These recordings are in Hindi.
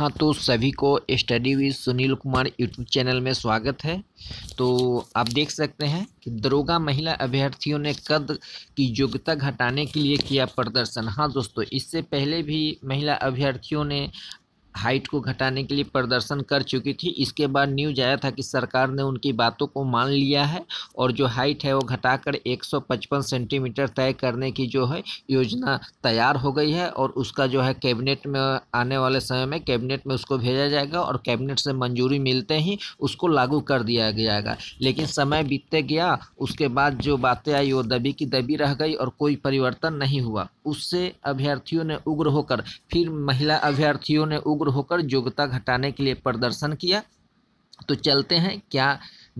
हाँ तो सभी को study with Sunil Kumar YouTube channel में स्वागत है तो आप देख सकते हैं कि दरोगा महिला अभ्यर्थियों ने कद की योग्यता घटाने के लिए किया प्रदर्शन हाँ दोस्तों इससे पहले भी महिला अभ्यर्थियों ने हाइट को घटाने के लिए प्रदर्शन कर चुकी थी इसके बाद न्यूज आया था कि सरकार ने उनकी बातों को मान लिया है और जो हाइट है वो घटाकर 155 सेंटीमीटर तय करने की जो है योजना तैयार हो गई है और उसका जो है कैबिनेट में आने वाले समय में कैबिनेट में उसको भेजा जाएगा और कैबिनेट से मंजूरी मिलते ही उसको लागू कर दिया जाएगा लेकिन समय बीतते गया उसके बाद जो बातें आई वो दबी की दबी रह गई और कोई परिवर्तन नहीं हुआ उससे अभ्यर्थियों ने उग्र होकर फिर महिला अभ्यर्थियों ने उग्र उग्र होकर योग्यता घटाने के लिए प्रदर्शन किया तो चलते हैं क्या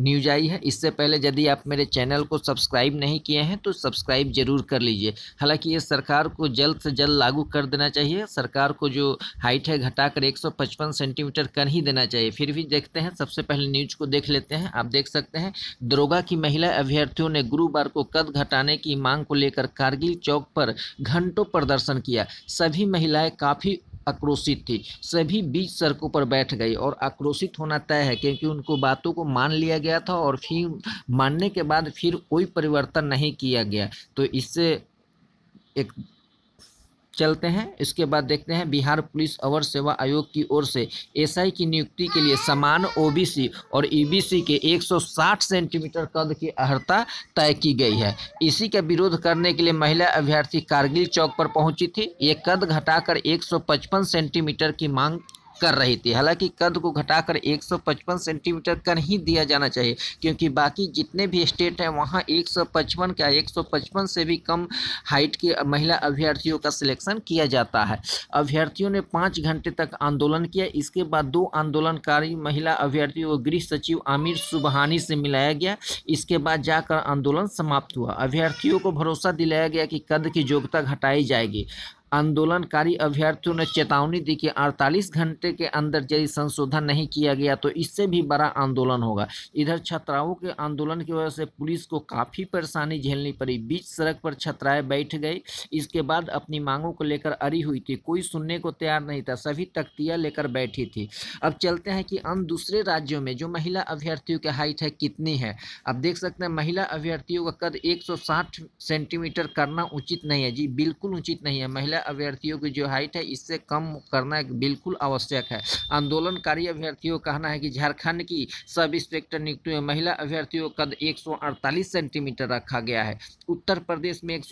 न्यूज आई है इससे पहले यदि आप मेरे चैनल को सब्सक्राइब नहीं किए हैं तो सब्सक्राइब जरूर कर लीजिए हालांकि ये सरकार को जल्द से जल्द लागू कर देना चाहिए सरकार को जो हाइट है घटाकर 155 सेंटीमीटर कर ही देना चाहिए फिर भी देखते हैं सबसे पहले न्यूज को देख लेते हैं आप देख सकते हैं दरोगा की महिला अभ्यर्थियों ने गुरुवार को कद घटाने की मांग को लेकर कारगिल चौक पर घंटों प्रदर्शन किया सभी महिलाएँ काफ़ी आक्रोशित थी सभी बीच सड़कों पर बैठ गई और आक्रोशित होना तय है क्योंकि उनको बातों को मान लिया गया था और फिर मानने के बाद फिर कोई परिवर्तन नहीं किया गया तो इससे एक चलते हैं इसके बाद देखते हैं बिहार पुलिस अवर सेवा आयोग की ओर से एसआई की नियुक्ति के लिए समान ओबीसी और ईबीसी के 160 सेंटीमीटर कद की अर्ता तय की गई है इसी का विरोध करने के लिए महिला अभ्यर्थी कारगिल चौक पर पहुंची थी ये कद घटाकर 155 सेंटीमीटर की मांग कर रहे थे हालांकि कद को घटाकर 155 सेंटीमीटर कर ही दिया जाना चाहिए क्योंकि बाकी जितने भी स्टेट हैं वहाँ 155 का 155 से भी कम हाइट के महिला अभ्यर्थियों का सिलेक्शन किया जाता है अभ्यर्थियों ने पाँच घंटे तक आंदोलन किया इसके बाद दो आंदोलनकारी महिला अभ्यर्थियों को गृह सचिव आमिर सुबहानी से मिलाया गया इसके बाद जाकर आंदोलन समाप्त हुआ अभ्यर्थियों को भरोसा दिलाया गया कि कद की योग्यता घटाई जाएगी आंदोलनकारी अभ्यर्थियों ने चेतावनी दी कि 48 घंटे के अंदर यदि संशोधन नहीं किया गया तो इससे भी बड़ा आंदोलन होगा इधर छात्राओं के आंदोलन की वजह से पुलिस को काफ़ी परेशानी झेलनी पड़ी बीच सड़क पर छात्राएं बैठ गई इसके बाद अपनी मांगों को लेकर अड़ी हुई थी कोई सुनने को तैयार नहीं था सभी तख्तियाँ लेकर बैठी थी अब चलते हैं कि अन्य दूसरे राज्यों में जो महिला अभ्यर्थियों की हाइट है कितनी है अब देख सकते हैं महिला अभ्यर्थियों का कद एक सेंटीमीटर करना उचित नहीं है जी बिल्कुल उचित नहीं है महिला अभ्यर्थियों की जो हाइट है इससे कम करना बिल्कुल आवश्यक है आंदोलनकारी अभ्यर्थियों का कहना है कि झारखंड की सब इंस्पेक्टर नियुक्त में महिला अभ्यर्थियों का कद एक सेंटीमीटर रखा गया है उत्तर प्रदेश में एक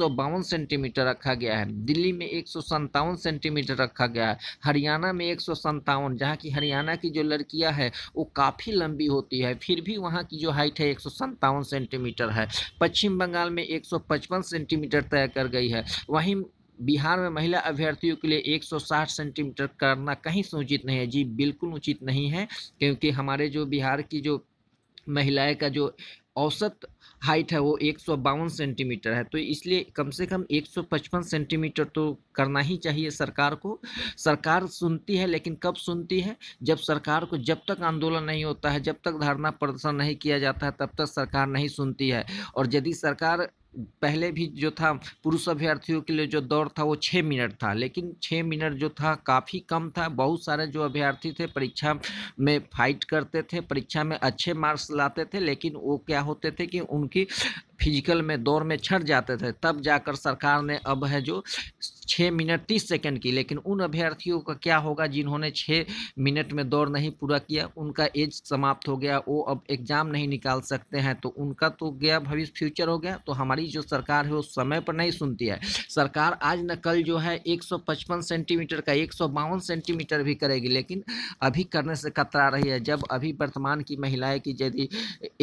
सेंटीमीटर रखा गया है दिल्ली में एक सेंटीमीटर रखा गया है हरियाणा में एक सौ जहाँ की हरियाणा की जो लड़कियाँ हैं वो काफ़ी लंबी होती है फिर भी वहाँ की जो हाइट है एक सेंटीमीटर है पश्चिम बंगाल में एक सेंटीमीटर तय कर गई है वहीं बिहार में महिला अभ्यर्थियों के लिए 160 सेंटीमीटर करना कहीं से उचित नहीं है जी बिल्कुल उचित नहीं है क्योंकि हमारे जो बिहार की जो महिलाएं का जो औसत हाइट है वो एक सेंटीमीटर है तो इसलिए कम से कम 155 सेंटीमीटर तो करना ही चाहिए सरकार को सरकार सुनती है लेकिन कब सुनती है जब सरकार को जब तक आंदोलन नहीं होता है जब तक धरना प्रदर्शन नहीं किया जाता है तब तक सरकार नहीं सुनती है और यदि सरकार पहले भी जो था पुरुष अभ्यर्थियों के लिए जो दौड़ था वो छः मिनट था लेकिन छः मिनट जो था काफ़ी कम था बहुत सारे जो अभ्यर्थी थे परीक्षा में फाइट करते थे परीक्षा में अच्छे मार्क्स लाते थे लेकिन वो क्या होते थे कि उनकी फिजिकल में दौड़ में छट जाते थे तब जाकर सरकार ने अब है जो छः मिनट तीस सेकंड की लेकिन उन अभ्यर्थियों का क्या होगा जिन्होंने छः मिनट में दौड़ नहीं पूरा किया उनका एज समाप्त हो गया वो अब एग्ज़ाम नहीं निकाल सकते हैं तो उनका तो गया भविष्य फ्यूचर हो गया तो हमारी जो सरकार है वो समय पर नहीं सुनती है सरकार आज न कल जो है एक सेंटीमीटर का एक सेंटीमीटर भी करेगी लेकिन अभी करने से कतरा रही है जब अभी वर्तमान की महिलाएँ की यदि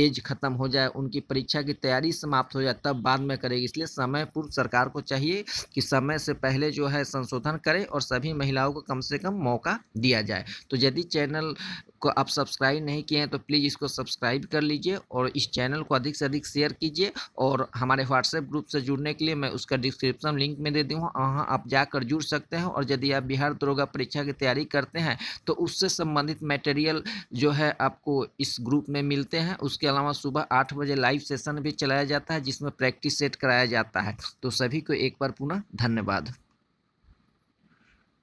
एज ख़त्म हो जाए उनकी परीक्षा की तैयारी समाप्त हो जाए तब बाद में करेगी इसलिए समय पूर्व सरकार को चाहिए कि समय से पहले जो है संशोधन करें और सभी महिलाओं को कम से कम मौका दिया जाए तो यदि चैनल को आप सब्सक्राइब नहीं किए हैं तो प्लीज़ इसको सब्सक्राइब कर लीजिए और इस चैनल को अधिक से अधिक शेयर कीजिए और हमारे व्हाट्सएप ग्रुप से जुड़ने के लिए मैं उसका डिस्क्रिप्शन लिंक में दे दी हूँ वहाँ हाँ, आप जाकर जुड़ सकते हैं और यदि आप बिहार दरोगा परीक्षा की तैयारी करते हैं तो उससे संबंधित मटेरियल जो है आपको इस ग्रुप में मिलते हैं उसके अलावा सुबह आठ बजे लाइव सेशन भी चलाया जाता है जिसमें प्रैक्टिस सेट कराया जाता है तो सभी को एक बार पुनः धन्यवाद